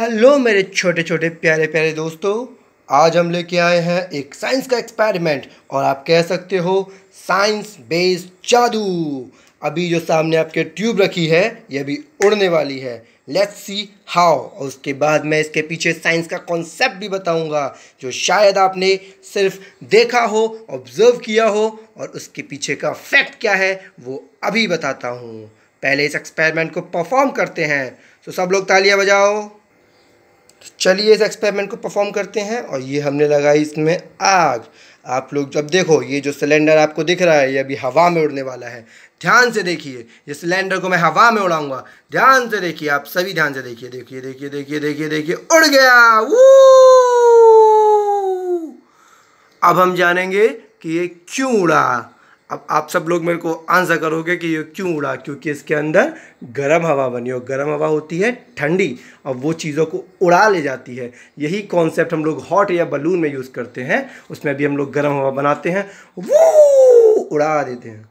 hello मेरे छोटे छोटे प्यारे प्यारे दोस्तों आज हम लेके आए हैं एक साइंस का एक्सपेरिमेंट और आप कह सकते हो साइंस बेस्ड जादू अभी जो सामने आपके ट्यूब रखी है ये भी उड़ने वाली है लेट्स सी हाउ और उसके बाद मैं इसके पीछे साइंस का कॉन्सेप्ट भी बताऊंगा जो शायद आपने सिर्फ देखा हो ऑब्जर्व किया हो और उसके पीछे का फैक्ट क्या है वो अभी बताता हूँ पहले इस एक्सपेरिमेंट को परफॉर्म करते हैं तो सब लोग तालियां बजाओ तो चलिए इस एक्सपेरिमेंट को परफॉर्म करते हैं और ये हमने लगाई इसमें आग आप लोग जब देखो ये जो सिलेंडर आपको दिख रहा है ये अभी हवा में उड़ने वाला है ध्यान से देखिए ये सिलेंडर को मैं हवा में उड़ाऊंगा ध्यान से देखिए आप सभी ध्यान से देखिए देखिए देखिए देखिए देखिए देखिए उड़ गया वो अब हम जानेंगे कि ये क्यों उड़ा अब आप सब लोग मेरे को आंसर करोगे कि ये क्यों उड़ा क्योंकि इसके अंदर गर्म हवा बनी और गर्म हवा होती है ठंडी और वो चीज़ों को उड़ा ले जाती है यही कॉन्सेप्ट हम लोग हॉट या बलून में यूज़ करते हैं उसमें भी हम लोग गर्म हवा बनाते हैं वो उड़ा देते हैं